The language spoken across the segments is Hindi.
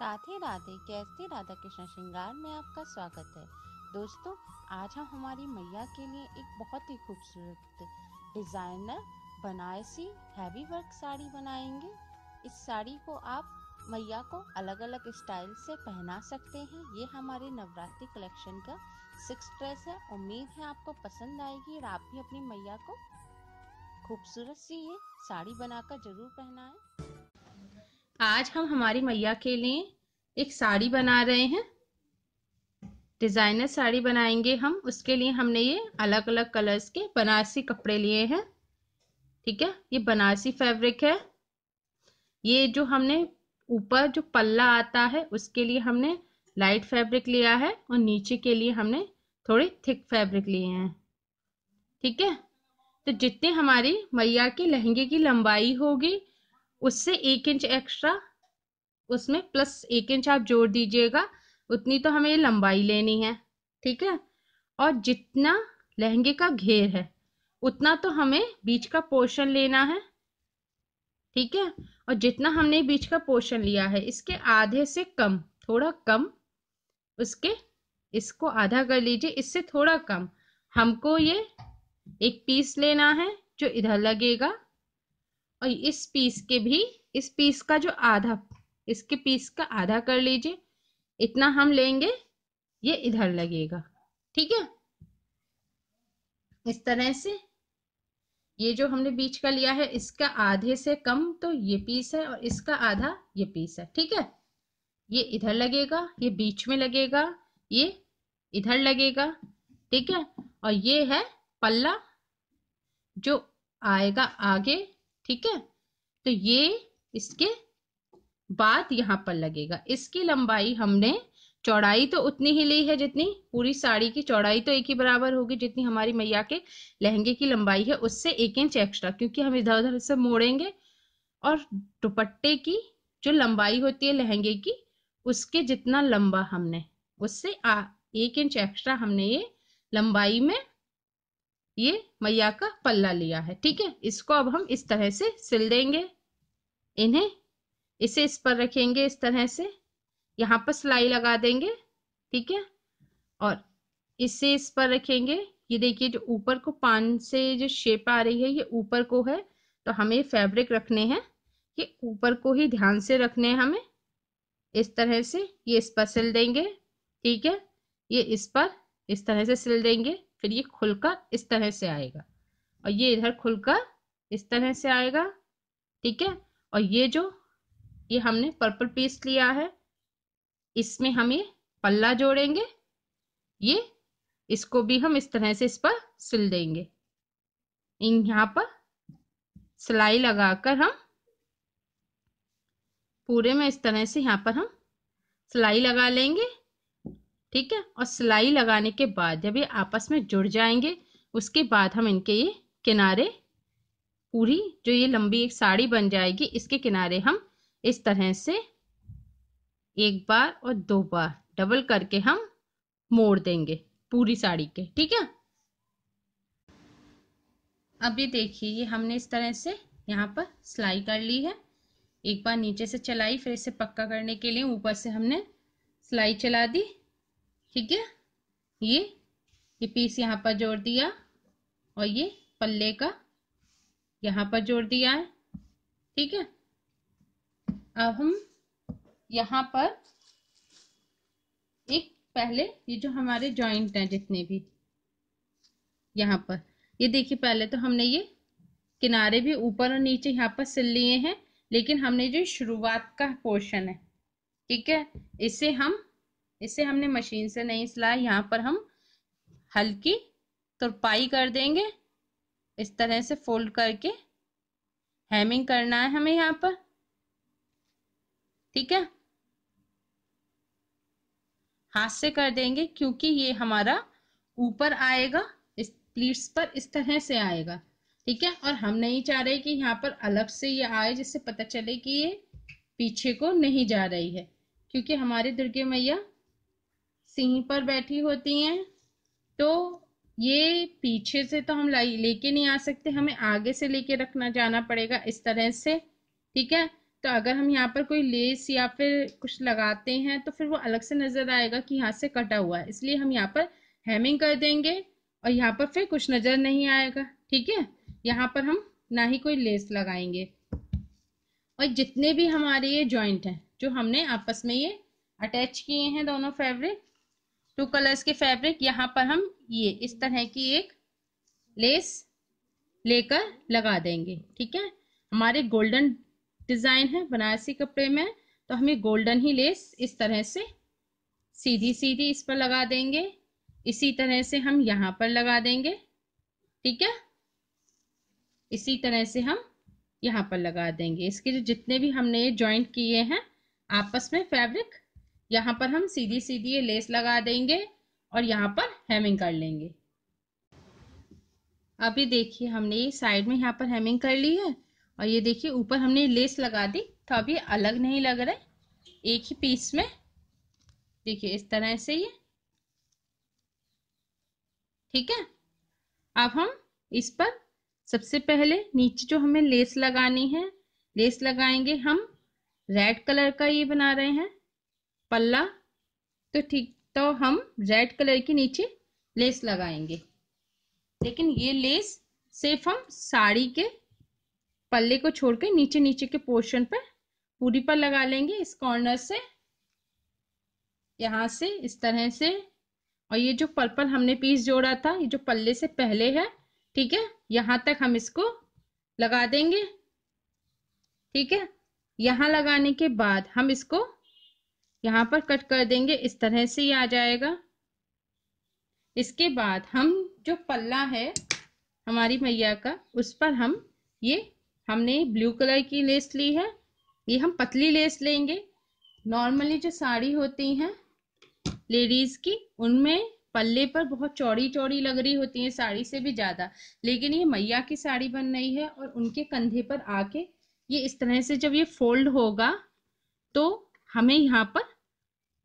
राधे राधे कैसे राधा कृष्ण श्रृंगार में आपका स्वागत है दोस्तों आज हम हमारी मैया के लिए एक बहुत ही खूबसूरत designer Banarasi heavy work sari बनाएंगे इस साड़ी को आप मैया को अलग अलग स्टाइल से पहना सकते हैं ये हमारे नवरात्रि कलेक्शन का सिक्स ड्रेस है उम्मीद है आपको पसंद आएगी और आप भी अपनी मैया को खूबसूरत सी ये साड़ी बनाकर जरूर पहनाएं आज हम हमारी मैया के लिए एक साड़ी बना रहे हैं डिज़ाइनर साड़ी बनाएंगे हम उसके लिए हमने ये अलग अलग कलर्स के बनारसी कपड़े लिए हैं ठीक है ये बनारसी फैब्रिक है ये जो हमने ऊपर जो पल्ला आता है उसके लिए हमने लाइट फैब्रिक लिया है और नीचे के लिए हमने थोड़े थिक फैब्रिक लिए हैं ठीक है तो जितने हमारी मैया के लहंगे की लंबाई होगी उससे एक इंच एक्स्ट्रा उसमें प्लस एक इंच आप जोड़ दीजिएगा उतनी तो हमें लंबाई लेनी है ठीक है और जितना लहंगे का घेर है उतना तो हमें बीच का पोर्शन लेना है ठीक है और जितना हमने बीच का पोर्शन लिया है इसके आधे से कम थोड़ा कम उसके इसको आधा कर लीजिए इससे थोड़ा कम हमको ये एक पीस लेना है जो इधर लगेगा और इस पीस के भी इस पीस का जो आधा इसके पीस का आधा कर लीजिए इतना हम लेंगे ये इधर लगेगा ठीक है इस तरह से ये जो हमने बीच का लिया है इसका आधे से कम तो ये पीस है और इसका आधा ये पीस है ठीक है ये इधर लगेगा ये बीच में लगेगा ये इधर लगेगा ठीक है और ये है पल्ला जो आएगा आगे ठीक है तो ये इसके बाद यहाँ पर लगेगा इसकी लंबाई हमने चौड़ाई तो उतनी ही ली है जितनी पूरी साड़ी की चौड़ाई तो एक ही बराबर होगी जितनी हमारी मैया के लहंगे की लंबाई है उससे एक इंच एक्स्ट्रा क्योंकि हम इधर उधर से मोड़ेंगे और दुपट्टे की जो लंबाई होती है लहंगे की उसके जितना लंबा हमने उससे आ, एक इंच एक्स्ट्रा हमने ये लंबाई में ये मैया का पल्ला लिया है ठीक है इसको अब हम इस तरह से सिल देंगे इन्हें इसे इस पर रखेंगे इस तरह से यहाँ पर सिलाई लगा देंगे ठीक है और इसे इस पर रखेंगे ये देखिए जो ऊपर को पान से जो शेप आ रही है ये ऊपर को है तो हमें फैब्रिक रखने हैं ये ऊपर को ही ध्यान से रखने हैं हमें इस तरह से ये इस पर सिल देंगे ठीक है ये इस पर इस तरह से सिल देंगे फिर ये खुलकर इस तरह से आएगा और ये इधर खुलकर इस तरह से आएगा ठीक है और ये जो ये हमने पर्पल पीस लिया है इसमें हम ये पल्ला जोड़ेंगे ये इसको भी हम इस तरह से इस पर सिल देंगे इन यहाँ पर सिलाई लगाकर हम पूरे में इस तरह से यहाँ पर हम सिलाई लगा लेंगे ठीक है और सिलाई लगाने के बाद जब ये आपस में जुड़ जाएंगे उसके बाद हम इनके ये किनारे पूरी जो ये लंबी एक साड़ी बन जाएगी इसके किनारे हम इस तरह से एक बार और दो बार डबल करके हम मोड़ देंगे पूरी साड़ी के ठीक है अब ये देखिए ये हमने इस तरह से यहाँ पर सिलाई कर ली है एक बार नीचे से चलाई फिर इसे पक्का करने के लिए ऊपर से हमने सिलाई चला दी ठीक है ये ये पीस यहाँ पर जोड़ दिया और ये पल्ले का यहाँ पर जोड़ दिया है ठीक है अब हम यहाँ पर एक पहले ये जो हमारे जॉइंट हैं जितने भी यहाँ पर ये देखिए पहले तो हमने ये किनारे भी ऊपर और नीचे यहाँ पर सिल लिए हैं लेकिन हमने जो शुरुआत का पोर्शन है ठीक है इसे हम इसे हमने मशीन से नहीं सिला यहाँ पर हम हल्की तुरपाई कर देंगे इस तरह से फोल्ड करके हैमिंग करना है हमें यहाँ पर ठीक है हाथ से कर देंगे क्योंकि ये हमारा ऊपर आएगा इस प्लीट्स पर इस तरह से आएगा ठीक है और हम नहीं चाह रहे कि यहाँ पर अलग से ये आए जिससे पता चले कि ये पीछे को नहीं जा रही है क्योंकि हमारे दुर्गे मैया सिंह पर बैठी होती हैं तो ये पीछे से तो हम लेके नहीं आ सकते हमें आगे से लेके रखना जाना पड़ेगा इस तरह से ठीक है तो अगर हम यहाँ पर कोई लेस या फिर कुछ लगाते हैं तो फिर वो अलग से नजर आएगा कि यहाँ से कटा हुआ है इसलिए हम यहाँ पर हैमिंग कर देंगे और यहाँ पर फिर कुछ नजर नहीं आएगा ठीक है यहाँ पर हम ना ही कोई लेस लगाएंगे और जितने भी हमारे ये जॉइंट हैं जो हमने आपस में ये अटैच किए हैं दोनों फैब्रिक टू कलर्स के फैब्रिक यहाँ पर हम ये इस तरह की एक लेस लेकर लगा देंगे ठीक है हमारे गोल्डन डिज़ाइन है बनारसी कपड़े में तो हमें गोल्डन ही लेस इस तरह से सीधी सीधी इस पर लगा देंगे इसी तरह से हम यहाँ पर लगा देंगे ठीक है इसी तरह से हम यहाँ पर लगा देंगे इसके जो जितने भी हमने ये ज्वाइंट किए हैं आपस में फैब्रिक यहाँ पर हम सीधी सीधी ये लेस लगा देंगे और यहाँ पर हेमिंग कर लेंगे अभी देखिए हमने ये साइड में यहाँ पर हेमिंग कर ली है और ये देखिए ऊपर हमने लेस लगा दी तो अब ये अलग नहीं लग रहा है एक ही पीस में देखिए इस तरह से ये ठीक है अब हम इस पर सबसे पहले नीचे जो हमें लेस लगानी है लेस लगाएंगे हम रेड कलर का ये बना रहे हैं पल्ला तो ठीक तो हम रेड कलर के नीचे लेस लगाएंगे लेकिन ये लेस सिर्फ हम साड़ी के पल्ले को छोड़कर नीचे नीचे के पोर्शन पर पूरी पर लगा लेंगे इस कॉर्नर से यहाँ से इस तरह से और ये जो पर्पल हमने पीस जोड़ा था ये जो पल्ले से पहले है ठीक है यहाँ तक हम इसको लगा देंगे ठीक है यहाँ लगाने के बाद हम इसको यहाँ पर कट कर देंगे इस तरह से ये आ जाएगा इसके बाद हम जो पल्ला है हमारी मैया का उस पर हम ये हमने ब्लू कलर की लेस ली है ये हम पतली लेस लेंगे नॉर्मली जो साड़ी होती हैं लेडीज़ की उनमें पल्ले पर बहुत चौड़ी चौड़ी लग रही होती है साड़ी से भी ज़्यादा लेकिन ये मैया की साड़ी बन रही है और उनके कंधे पर आके ये इस तरह से जब ये फोल्ड होगा तो हमें यहाँ पर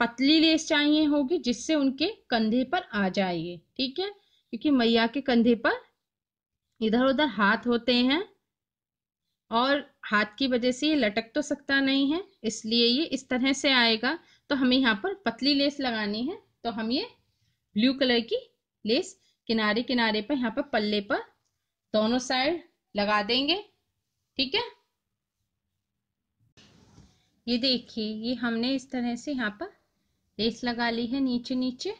पतली लेस चाहिए होगी जिससे उनके कंधे पर आ जाइए ठीक है क्योंकि मैया के कंधे पर इधर उधर हाथ होते हैं और हाथ की वजह से ये लटक तो सकता नहीं है इसलिए ये इस तरह से आएगा तो हमें यहाँ पर पतली लेस लगानी है तो हम ये ब्लू कलर की लेस किनारे किनारे पर यहाँ पर पल्ले पर दोनों साइड लगा देंगे ठीक है ये देखिए ये हमने इस तरह से यहाँ पर लेस लगा ली है नीचे नीचे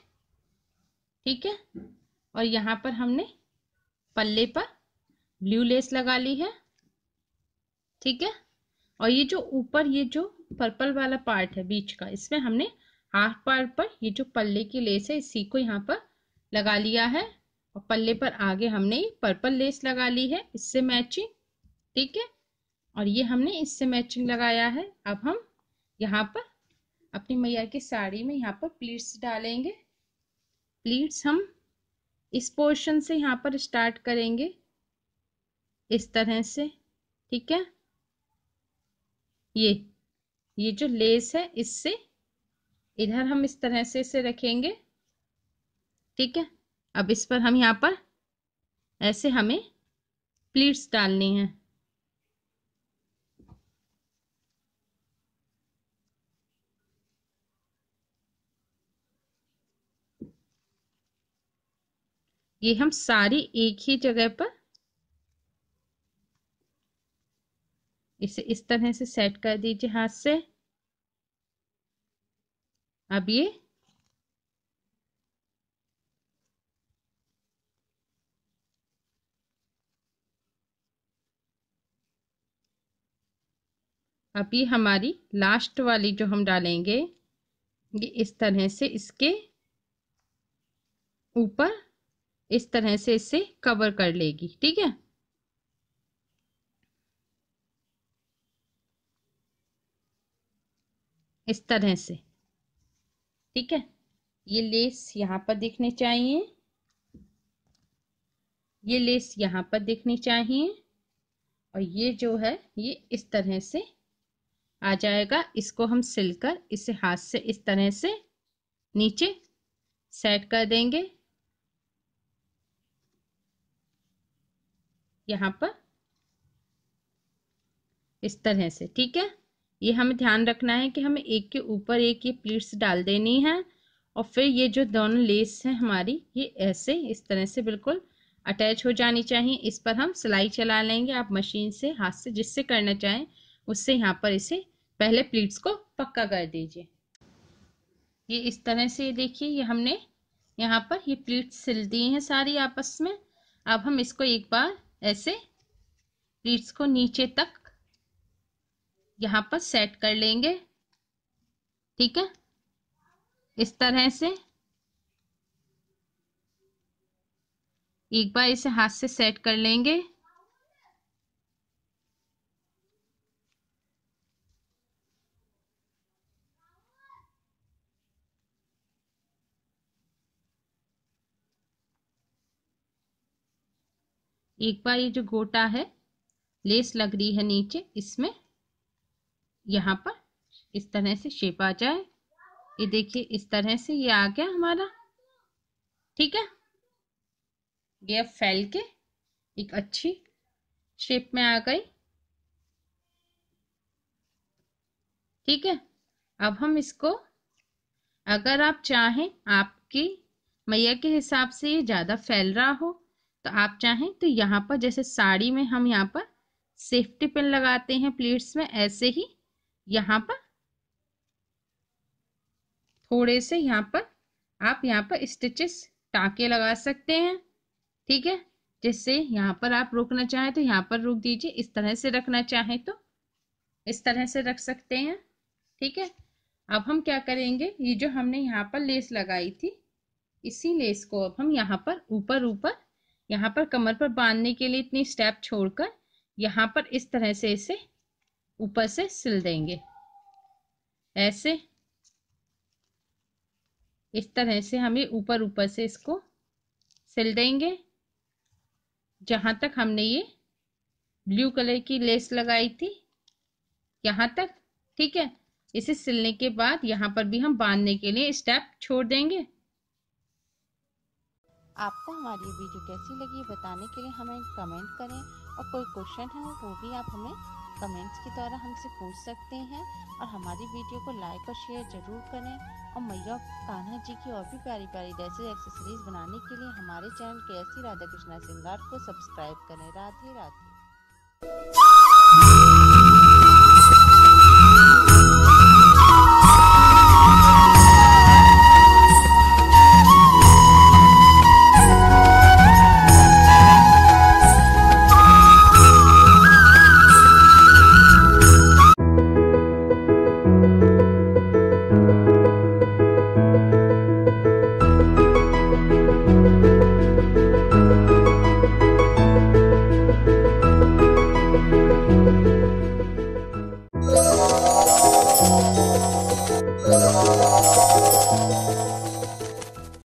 ठीक है और यहाँ पर हमने पल्ले पर ब्लू लेस लगा ली है ठीक है और ये जो ऊपर ये जो पर्पल वाला पार्ट है बीच का इसमें हमने हाफ पार्ट पर ये जो पल्ले की लेस है इसी को यहाँ पर लगा लिया है और पल्ले पर आगे हमने ये पर्पल लेस लगा ली है इससे मैचिंग ठीक है और ये हमने इससे मैचिंग लगाया है अब हम यहाँ पर अपनी मैया की साड़ी में यहाँ पर प्लीट्स डालेंगे प्लीट्स हम इस पोर्शन से यहाँ पर स्टार्ट करेंगे इस तरह से ठीक है ये ये जो लेस है इससे इधर हम इस तरह से इसे रखेंगे ठीक है अब इस पर हम यहाँ पर ऐसे हमें प्लीट्स डालनी है ये हम सारी एक ही जगह पर इसे इस तरह से सेट कर दीजिए हाथ से अब ये अब ये हमारी लास्ट वाली जो हम डालेंगे ये इस तरह से इसके ऊपर इस तरह से इसे कवर कर लेगी ठीक है इस तरह से ठीक है ये लेस यहां पर दिखने चाहिए ये लेस यहां पर दिखनी चाहिए और ये जो है ये इस तरह से आ जाएगा इसको हम सिलकर इसे हाथ से इस तरह से नीचे सेट कर देंगे यहाँ पर इस तरह से ठीक है ये हमें ध्यान रखना है कि हमें एक के ऊपर एक ये प्लीट्स डाल देनी है और फिर ये जो दोनों लेस हैं हमारी ये ऐसे इस तरह से बिल्कुल अटैच हो जानी चाहिए इस पर हम सिलाई चला लेंगे आप मशीन से हाथ से जिससे करना चाहें उससे यहाँ पर इसे पहले प्लीट्स को पक्का कर दीजिए ये इस तरह से देखिए ये हमने यहाँ पर ये प्लीट्स सिल दी हैं सारी आपस में अब हम इसको एक बार ऐसे प्लीट्स को नीचे तक यहाँ पर सेट कर लेंगे ठीक है इस तरह से एक बार इसे हाथ से सेट कर लेंगे एक बार ये जो गोटा है लेस लग रही है नीचे इसमें यहाँ पर इस तरह से शेप आ जाए ये देखिए इस तरह से ये आ गया हमारा ठीक है ये अब फैल के एक अच्छी शेप में आ गई ठीक है अब हम इसको अगर आप चाहें आपकी मैया के हिसाब से ये ज़्यादा फैल रहा हो तो आप चाहें तो यहाँ पर जैसे साड़ी में हम यहाँ पर सेफ्टी पिन लगाते हैं प्लीट्स में ऐसे ही यहाँ पर थोड़े से यहाँ पर आप यहाँ पर स्टिचेस टाके लगा सकते हैं ठीक है जैसे यहाँ पर आप रोकना चाहें तो यहाँ पर रोक दीजिए इस तरह से रखना चाहें तो इस तरह से रख सकते हैं ठीक है अब हम क्या करेंगे ये जो हमने यहाँ पर लेस लगाई थी इसी लेस को अब हम यहाँ पर ऊपर ऊपर यहाँ पर कमर पर बांधने के लिए इतनी स्टेप छोड़कर यहाँ पर इस तरह से इसे ऊपर से सिल देंगे ऐसे इस तरह से हमें ऊपर ऊपर से इसको सिल देंगे जहाँ तक हमने ये ब्लू कलर की लेस लगाई थी यहाँ तक ठीक है इसे सिलने के बाद यहाँ पर भी हम बांधने के लिए स्टेप छोड़ देंगे आपको हमारी वीडियो कैसी लगी बताने के लिए हमें कमेंट करें और कोई क्वेश्चन है वो भी आप हमें कमेंट्स के द्वारा हमसे पूछ सकते हैं और हमारी वीडियो को लाइक और शेयर ज़रूर करें और मैया कान्हा जी की और भी प्यारी प्यारी जैसे एक्सेसरीज बनाने के लिए हमारे चैनल के ऐसी राधा कृष्णा सिंगार को सब्सक्राइब करें राधे राधे